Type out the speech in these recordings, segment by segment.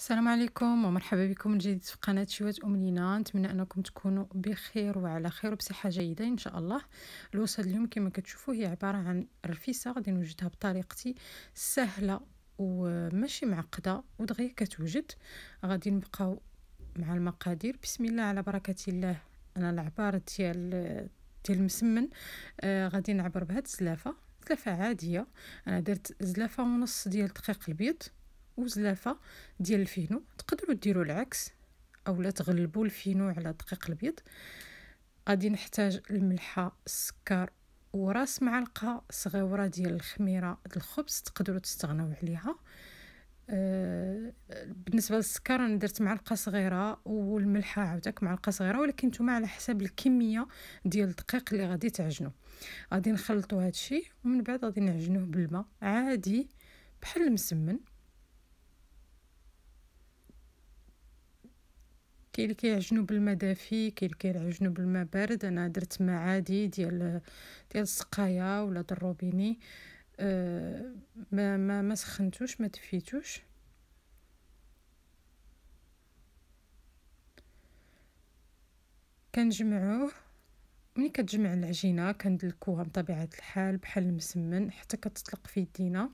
السلام عليكم ومرحبا بكم من جديد في قناة شوات أم لينا نتمنى أنكم تكونوا بخير وعلى خير وبصحة جيدة إن شاء الله الوصفة اليوم كما كتشوفوا هي عبارة عن رفيسة غادي نوجدها بطريقتي سهلة وماشي معقدة ودغيا كتوجد غادي نبقاو مع المقادير بسم الله على بركة الله أنا العبارة ديال ديال المسمن آه غادي نعبر بهاد الزلافة زلافة عادية أنا درت زلافة ونص ديال الدقيق البيض وزلافه ديال الفينو تقدروا ديروا العكس اولا تغلبوا الفينو على الدقيق الابيض غادي نحتاج الملحه السكر وراس معلقه صغيره ديال الخميره ديال الخبز تقدروا تستغناو عليها آه، بالنسبه للسكر انا درت معلقه صغيره والملحه عاوتاك معلقه صغيره ولكن نتوما على حساب الكميه ديال الدقيق اللي غادي تعجنوا غادي نخلطوا هادشي ومن بعد غادي نعجنوه بالماء عادي بحال المسمن كاين اللي كيعجنوا بالماء دافي كاين اللي كيعجنوا بالماء بارد انا درت ماء عادي ديال ديال السقايه ولا الروبيني أه، ما ما ما سخنتوش ما دفيتوش كنجمعوه ملي كتجمع العجينه كندلكوها بطبيعه الحال بحال المسمن حتى كتطلق في يدينا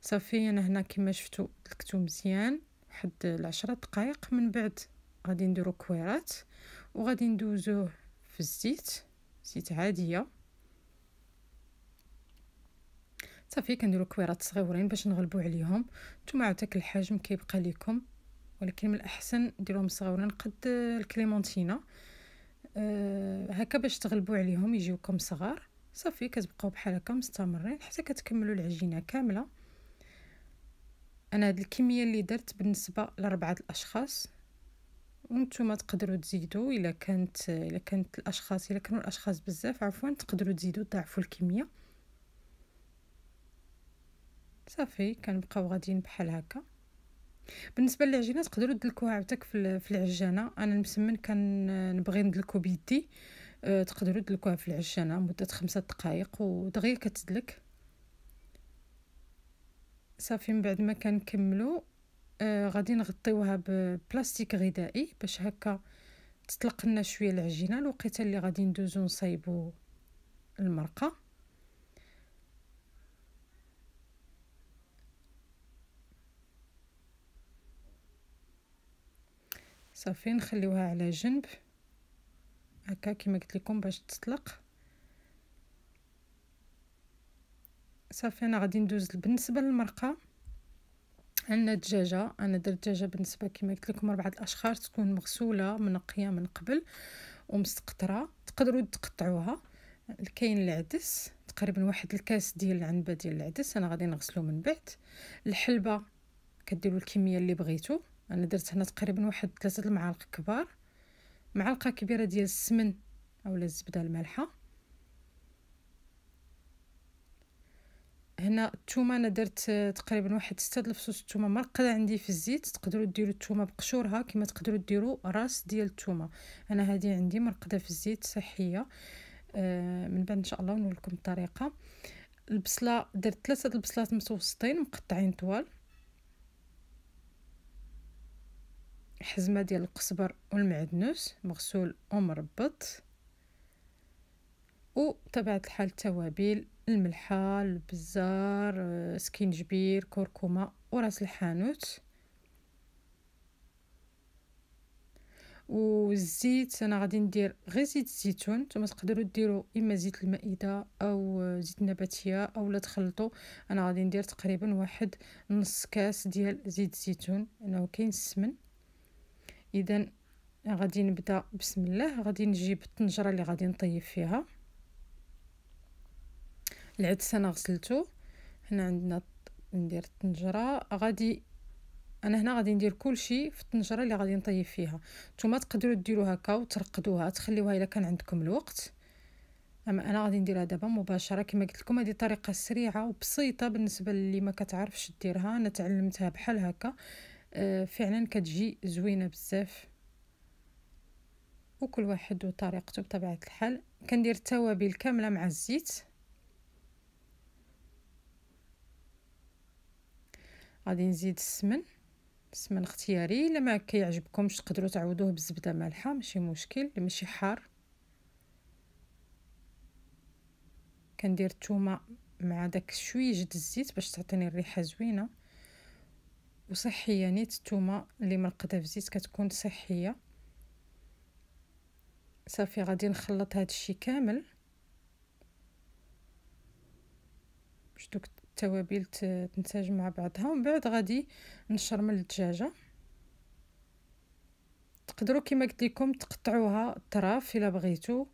صافي انا هنا كما شفتوا دلكتو مزيان حد العشرة دقائق من بعد غادي نديرو كويرات وغادي ندوزوه في الزيت زيت عاديه صافي كنديرو كويرات صغيورين باش نغلبو عليهم نتوما عاوتاك الحجم كيبقى ليكم ولكن من الاحسن ديروهم صغيورين قد الكليمونتينا أه هكا باش تغلبو عليهم يجيوكم صغار صافي كتبقاو بحال هكا مستمرين حتى كتكملوا العجينه كامله انا هاد الكميه اللي درت بالنسبه لاربعه الاشخاص وانتم تقدروا تزيدوا الا كانت الا كانت الاشخاص الا كانوا الاشخاص بزاف عفوا تقدروا تزيدوا تضاعفوا الكميه صافي كنبقاو غاديين بحال هكا بالنسبه للعجينه تقدروا تدلكوها عاوتاك في العجانه انا المسمن كنبغي ندلكو بيدي أه، تقدروا تدلكوها في العجانه مده خمسة دقائق ودغيا كتدلك صافي من بعد ما كنكملو آه غادي نغطيوها ببلاستيك غذائي باش هكا تطلق لنا شويه العجينه الوقيته اللي غادي ندوزو نصايبو المرقه صافي نخليوها على جنب هكا كما قلت لكم باش تطلق صافي انا غادي ندوز بالنسبه للمرقه عندنا الدجاجه انا درت الدجاجه بالنسبه كما قلت لكم اربعه الاشخاص تكون مغسوله منقيه من قبل ومستقطره تقدروا تقطعوها كاين العدس تقريبا واحد الكاس ديال العنبه ديال العدس انا غادي نغسلو من بعد الحلبه كديروا الكميه اللي بغيتو انا درت هنا تقريبا واحد ثلاثه المعالق كبار معلقه كبيره ديال السمن اولا الزبده المالحه هنا الثومه انا درت تقريبا واحد 6 الفصوص الثومه مرقده عندي في الزيت تقدروا ديروا الثومه بقشورها كما تقدروا ديروا راس ديال الثومه انا هذه عندي مرقده في الزيت صحيه آه، من بعد ان شاء الله لكم الطريقه البصله درت ثلاثه البصلات متوسطين مقطعين طوال حزمه ديال القزبر والمعدنوس مغسول ومربط وطبيعه الحال التوابل الملحة البزار آه، سكينجبير كركمة وراس الحانوت والزيت انا غادي ندير غير زيت الزيتون نتوما تقدروا ديروا اما زيت المائده او زيت نباتيه او لا تخلطوا انا غادي ندير تقريبا واحد نص كاس ديال زيت الزيتون لانه كاين السمن اذا غادي نبدا بسم الله غادي نجيب الطنجره اللي غادي نطيب فيها العدس انا غسلته هنا عندنا ندير الطنجره غادي انا هنا غادي ندير كلشي في الطنجره اللي غادي نطيب فيها نتوما تقدروا ديروا هكا وترقدوها تخليوها الا كان عندكم الوقت اما انا غادي نديرها دابا مباشره كما قلت لكم هذه طريقه سريعه وبسيطه بالنسبه اللي ما كتعرفش ديرها انا تعلمتها بحال هكا آه، فعلا كتجي زوينه بزاف وكل واحد وطريقته بطبيعه الحال كندير التوابل كامله مع الزيت غادي نزيد السمن السمن اختياري الا ما كيعجبكمش تقدروا تعوضوه بالزبده مالحه ماشي مشكل ماشي حار كندير الثومه مع داك شويه جد الزيت باش تعطيني الريحه زوينه وصحيه نيت الثومه اللي مرقده في الزيت كتكون صحيه صافي غادي نخلط هذا الشيء كامل باش دوك التوابل تنساج مع بعضها ومن بعد غادي نشر من الدجاجه تقدروا كما قلت لكم تقطعوها طراف الا بغيتو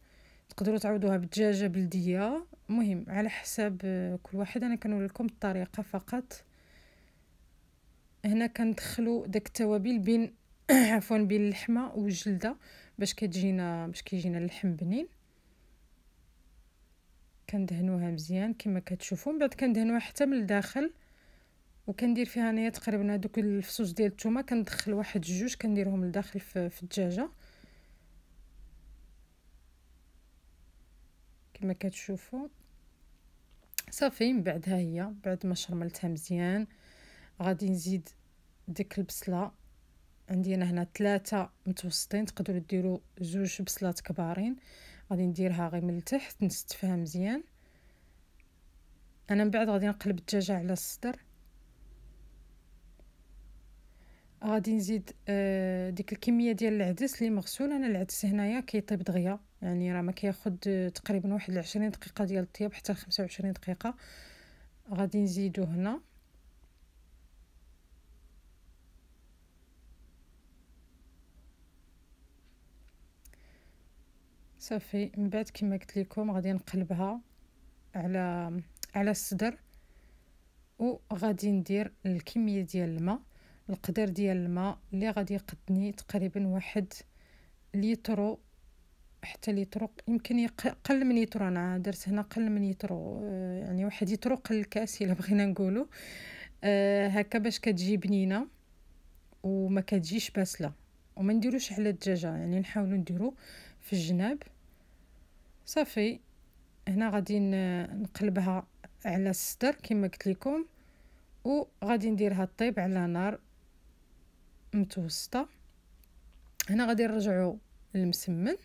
تقدروا تعوضوها بدجاجه بلديه مهم على حساب آه، كل واحد انا كنقول لكم الطريقه فقط هنا كندخلوا داك التوابل بين عفوا بين اللحمه والجلده باش كتجينا باش كيجينا اللحم بنين كندهنوها مزيان كما كتشوفوا من بعد كندهنوها حتى من الداخل وكندير فيها انايا تقريبا هذوك الفصوص ديال الثومه كندخل واحد جوج كنديرهم لداخل في الدجاجه كما كتشوفوا صافي من بعد ها هي بعد ما شرملتها مزيان غادي نزيد ديك البصله عندي انا هنا ثلاثه متوسطين تقدروا ديروا زوج بصلات كبارين غادي نديرها غير من التحت نستفها مزيان انا من بعد غادي نقلب الدجاجه على الصدر غادي نزيد آه ديك الكميه ديال العدس اللي مغسول انا العدس هنايا كيطيب دغيا يعني راه ما كياخد آه، تقريبا واحد 20 دقيقه ديال الطياب حتى 25 دقيقه غادي نزيدو هنا صافي من بعد كما قلت لكم غادي نقلبها على على الصدر وغادي ندير الكميه ديال الماء القدر ديال الماء اللي غادي يقدني تقريبا واحد ليترو حتى ليترو يمكن يقل من ليترو انا درت هنا قل من ليترو آه، يعني واحد ليترو قل الكاس الا بغينا نقولو أه هكا باش كتجي بنينه وما كتجيش باسله وما نديروش على الدجاجه يعني نحاولو نديرو في الجناب صافي هنا غادي نقلبها على الصدر كما قلت لكم وغادي نديرها طيب على نار متوسطه هنا غادي نرجعو للمسمن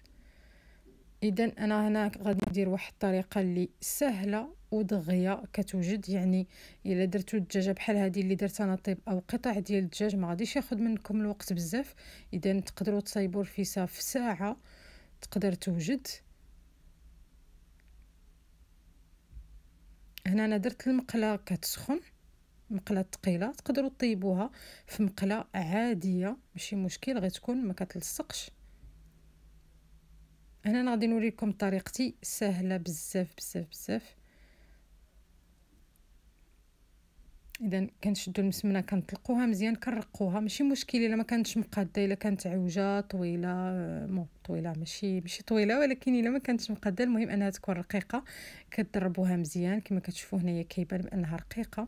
اذا انا هنا غادي ندير واحد الطريقه اللي سهله ودغيه كتوجد يعني الا درتو الدجاجه بحال هذه اللي درت انا طيب او قطع ديال الدجاج ما غاديش ياخذ منكم الوقت بزاف اذا تقدروا تصايبوا الفيسه في ساعه تقدر توجد هنا انا درت المقله كتسخن مقله ثقيله تقدروا طيبوها في مقله عاديه ماشي مشكل غتكون ما كتلصقش هنا انا غادي نوريكم طريقتي سهله بزاف بزاف بزاف اذا كنشدو المسمنه كنطلقوها مزيان كنرقوها ماشي مشكل الا ما كانتش مقاده الا كانت عوجه طويله مو طويله ماشي ماشي طويله ولكن الا ما كانتش مقاده المهم انها تكون رقيقه كتضربوها مزيان كما كتشوفوا هنايا كيبان بانها رقيقه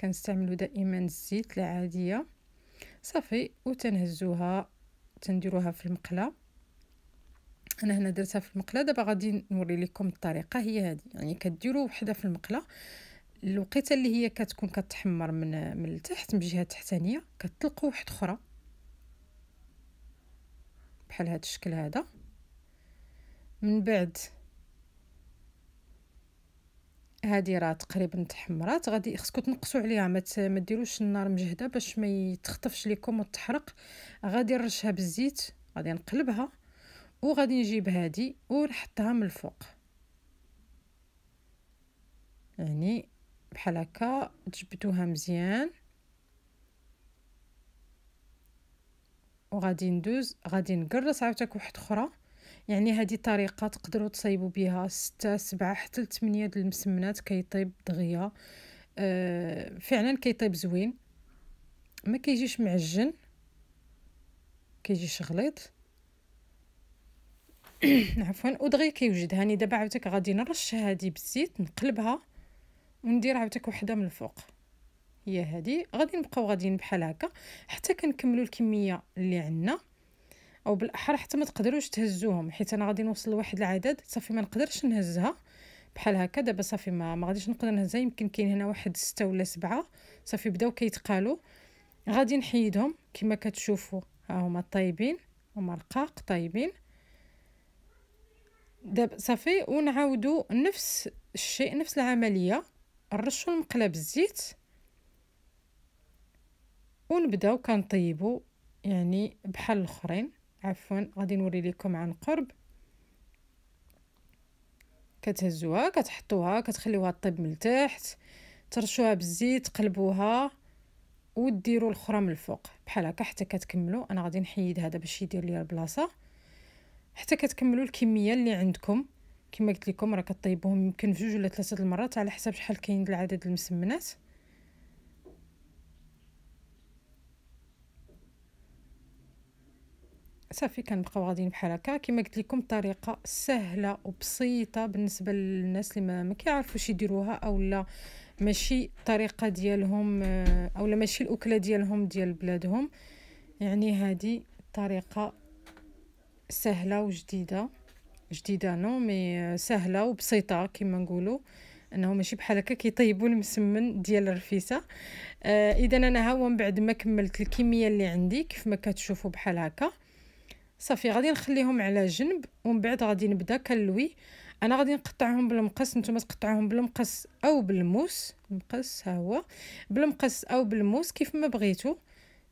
كنستعملوا دائما الزيت العاديه صافي وتنهزوها تنديروها في المقله انا هنا درتها في المقله دابا غادي نوري لكم الطريقه هي هذه يعني كديروا وحده في المقله الوقيته اللي هي كتكون كتحمر من من التحت من الجهه التحتانيه كتطلقوا واحد اخرى بحال هذا الشكل هذا من بعد هادي راه تقريبا تحمرات غادي خصكم تنقصوا عليها ما ديروش النار مجهده باش ما يتخطفش لكم وتحرق غادي نرشها بالزيت غادي نقلبها وغادي نجيب هادي ونحطها من الفوق يعني بحال هكا تجبدوها مزيان وغادي ندوز غادي نقرص عاوتاك واحد اخرى يعني هذه طريقه تقدروا تصيبوا بها ستة سبعة حتى لثمانية د المسمنات كيطيب دغيا آه، فعلا كيطيب زوين ما كيجيش معجن كيجيش غليظ عفوا ودغيا كيوجد هاني يعني دابا عاوتاك غادي نرش هادي بالزيت نقلبها وندير عاوتاك وحده من الفوق هي هادي غادي نبقاو غاديين بحال هكا حتى كنكملوا الكميه اللي عندنا او بالاحرى حتى ما تقدروش تهزوهم حيت انا غادي نوصل لواحد العدد صافي ما نقدرش نهزها بحال هكا دابا صافي ما ما غاديش نقدر نهزها يمكن كاين هنا واحد ستة ولا سبعة صافي بداو كيتقالوا غادي نحيدهم كما كتشوفوا ها هما طايبين هما رقاق طايبين دابا صافي ونعاودوا نفس الشيء نفس العمليه نرشوا المقله الزيت ونبداو كنطيبوا يعني بحال الاخرين عفوا غادي نوري لكم عن قرب كتهزوها كتحطوها كتخليوها طيب من تحت ترشوها بالزيت تقلبوها وديروا الاخرى من الفوق بحال هكا حتى كتكملوا انا غادي نحيد هذا باش يدير ليا البلاصه حتى كتكملوا الكميه اللي عندكم كما قلت لكم راه كطيبوهم يمكن في جوج ولا ثلاثه المرات على حسب شحال كاين العدد المسمنات صافي كنبقاو غاديين بحال هكا كما قلت لكم طريقه سهله وبسيطه بالنسبه للناس اللي ما كيعرفوش يديروها اولا ماشي الطريقه ديالهم آه، اولا ماشي الاكله ديالهم ديال بلادهم يعني هذه طريقه سهله وجديده جديده نو مي سهله وبسيطه كما نقولوا انه ماشي بحال هكا كيطيبوا المسمن ديال الرفيسه آه اذا انا ها هو من بعد ما كملت الكميه اللي عندي كيف ما كتشوفوا بحال هكا صافي غادي نخليهم على جنب ومن بعد غادي نبدا كنلوي انا غادي نقطعهم بالمقص نتوما تقطعوهم بالمقص او بالموس المقص ها هو بالمقص او بالموس كيف ما بغيتو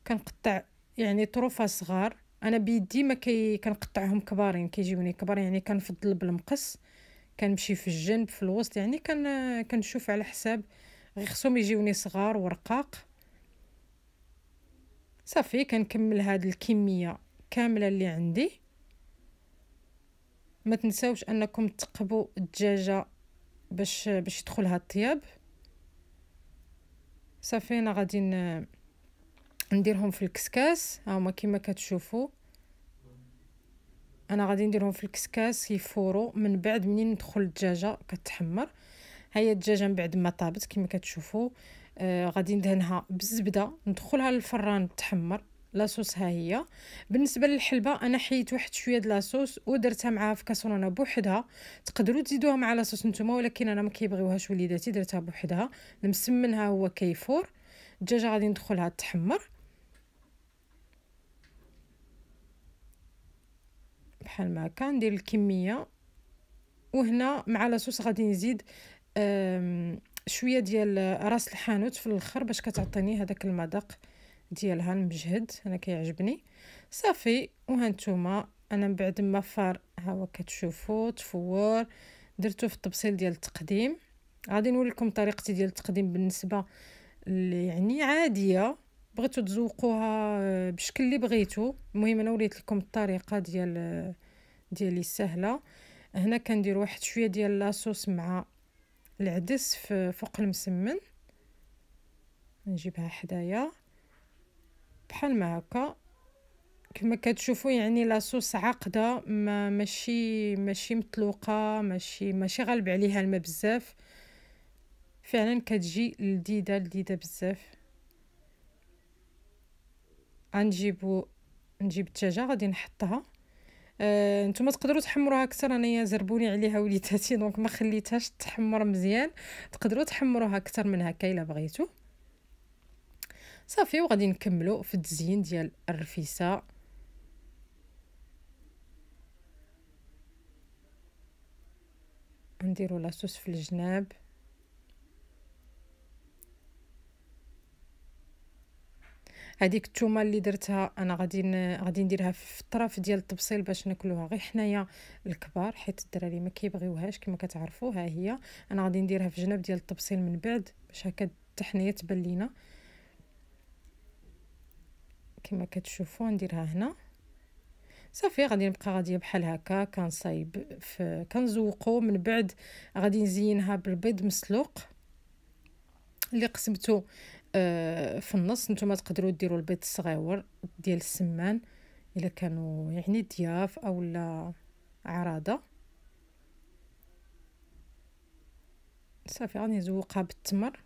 كنقطع يعني طروفه صغار انا بيدي ما كي كنقطعهم كبارين كيجيوني كبار يعني كنفضل بالمقص كنمشي في الجنب في الوسط يعني كن كنشوف على حساب غير خصهم يجيوني صغار ورقاق صافي كنكمل هاد الكميه كامله اللي عندي ما تنساوش انكم تقبوا الدجاجه باش باش يدخلها الطياب صافي انا غادي نديرهم في الكسكاس ها هما كما كتشوفوا انا غادي نديرهم في الكسكاس يفوروا من بعد منين ندخل الدجاجه كتحمر هي الدجاجه من بعد ما طابت كما كتشوفوا آه غادي ندهنها بالزبده ندخلها للفران تحمر لاصوص ها هي بالنسبه للحلبه انا حيت واحد شويه د لاصوص ودرتها معاها في كاسرونه بوحدها تقدروا تزيدوها مع لاصوص نتوما ولكن انا ما كيبغيوهاش وليداتي درتها بوحدها المسمنها هو كيفور الدجاجه غادي ندخلها تحمر بحال ما كان ندير الكميه وهنا مع لاصوص غادي نزيد شويه ديال راس الحانوت في الاخر باش كتعطيني هذاك المذاق ديالها المجهد انا كيعجبني صافي وهانتوما انا من بعد ما فار ها هو كتشوفوا تفور درتو في التبصيل ديال التقديم غادي نوريكم طريقتي ديال التقديم بالنسبه اللي يعني عاديه بغيتو تزوقوها آه، بشكل اللي بغيتو المهم انا وريت لكم الطريقه ديال آه، ديالي سهله هنا كندير واحد شويه ديال لاصوص مع العدس فوق المسمن نجيبها حدايا بحال ما هكا كما كتشوفوا يعني لاصوص عاقده ما ماشي ماشي مطلوقه ماشي ماشي غالب عليها الماء بزاف فعلا كتجي لذيذه لذيذه بزاف غنجيبو نجيب الدجاجه غادي نحطها آه، نتوما تقدروا تحمروها اكثر انايا زربوني عليها وليداتي دونك ما خليتهاش تحمر مزيان تقدروا تحمروها اكثر من هكا الا بغيتو صافي وغادي نكملو في التزيين ديال الرفيسه نديرو لاصوص في الجناب هذيك الثومه اللي درتها انا غادي غادي نديرها في الطرف ديال التبصيل باش ناكلوها غير حنايا الكبار حيت الدراري ما كيبغيوهاش كما كتعرفوا ها هي انا غادي نديرها في جناب ديال التبصيل من بعد باش هكا التحنيه تبان لينا كما كتشوفوا نديرها هنا صافي غادي نبقى غاديه بحال هكا كنصايب ف كنزوقو من بعد غادي نزينها بالبيض مسلوق اللي قسمته آه في النص نتوما تقدروا ديروا البيض الصغيور ديال السمان الا كانوا يعني ضياف اولا عراضه صافي غادي نزوقها بالتمر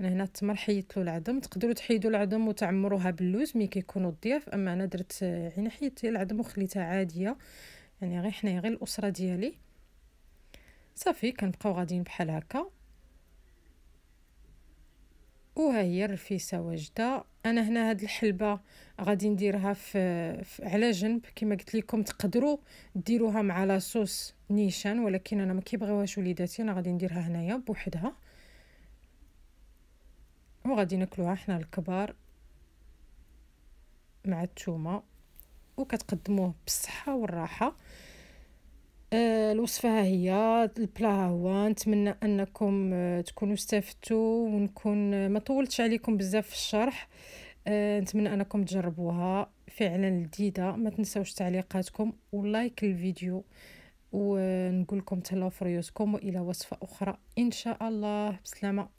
انا هنا التمر حيدت له العظم تقدروا تحيدوا العظم وتعمروها باللوز ملي كيكونوا الضياف اما انا درت يعني حيدت العظم وخليتها عاديه يعني غير حنايا غير الاسره ديالي صافي كنبقاو غاديين بحال هكا وها هي الرفيسه واجده انا هنا هاد الحلبه غادي نديرها في, في على جنب كما قلت لكم تقدروا ديروها مع لاصوص نيشان ولكن انا ما كيبغيوهاش وليداتي انا غادي نديرها هنايا بوحدها وغادي ناكلوها حنا الكبار مع الثومه وكتقدموه بالصحه والراحه آه الوصفه ها هي البلا ها هو نتمنى انكم آه تكونوا استفدتوا ونكون آه، ما طولتش عليكم بزاف في الشرح آه، نتمنى انكم تجربوها فعلا لذيذه ما تنساوش تعليقاتكم ولايك الفيديو ونقول لكم تهلاو في ريوسكم والى وصفه اخرى ان شاء الله بسلامه